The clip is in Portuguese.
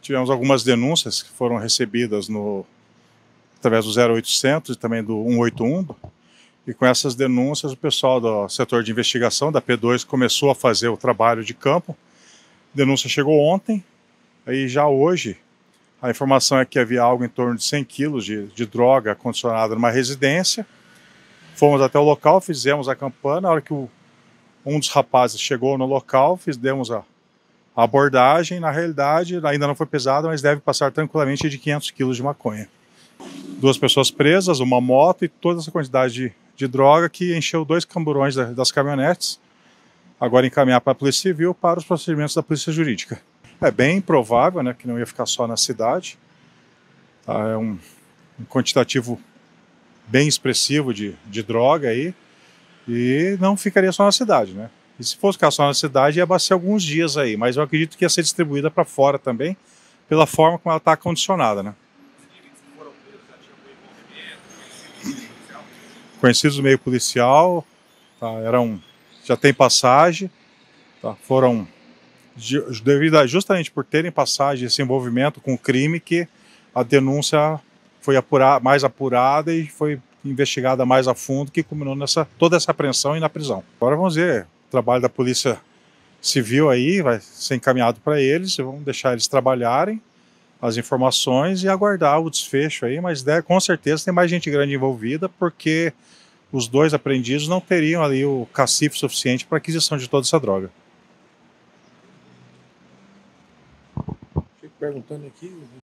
Tivemos algumas denúncias que foram recebidas no, através do 0800 e também do 181. E com essas denúncias, o pessoal do setor de investigação da P2 começou a fazer o trabalho de campo. A denúncia chegou ontem, aí já hoje a informação é que havia algo em torno de 100 quilos de, de droga condicionada numa residência. Fomos até o local, fizemos a campana. Na hora que o, um dos rapazes chegou no local, fizemos a, a abordagem, na realidade, ainda não foi pesada, mas deve passar tranquilamente de 500 quilos de maconha. Duas pessoas presas, uma moto e toda essa quantidade de, de droga que encheu dois camburões da, das caminhonetes. Agora encaminhar para a Polícia Civil para os procedimentos da Polícia Jurídica. É bem provável né, que não ia ficar só na cidade. Tá? É um, um quantitativo bem expressivo de, de droga aí e não ficaria só na cidade, né? E se fosse ficar só na cidade, ia bater alguns dias aí, mas eu acredito que ia ser distribuída para fora também, pela forma como ela está condicionada, né? Conhecidos do meio policial, tá, eram, já tem passagem, tá, foram devido a, justamente por terem passagem esse envolvimento com o crime que a denúncia foi apurada, mais apurada e foi investigada mais a fundo que culminou nessa toda essa apreensão e na prisão. Agora vamos ver trabalho da Polícia Civil aí vai ser encaminhado para eles, vamos deixar eles trabalharem as informações e aguardar o desfecho aí, mas com certeza tem mais gente grande envolvida, porque os dois apreendidos não teriam ali o cacife suficiente para aquisição de toda essa droga. Fico perguntando aqui,